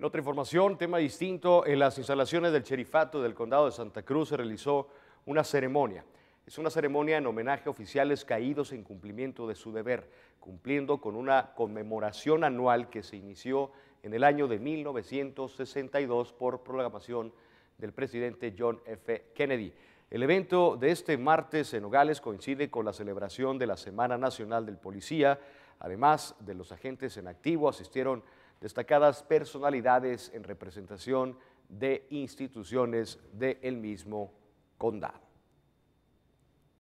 En otra información, tema distinto, en las instalaciones del Cherifato del Condado de Santa Cruz se realizó una ceremonia. Es una ceremonia en homenaje a oficiales caídos en cumplimiento de su deber, cumpliendo con una conmemoración anual que se inició en el año de 1962 por programación del presidente John F. Kennedy. El evento de este martes en Nogales coincide con la celebración de la Semana Nacional del Policía. Además de los agentes en activo, asistieron destacadas personalidades en representación de instituciones del mismo condado.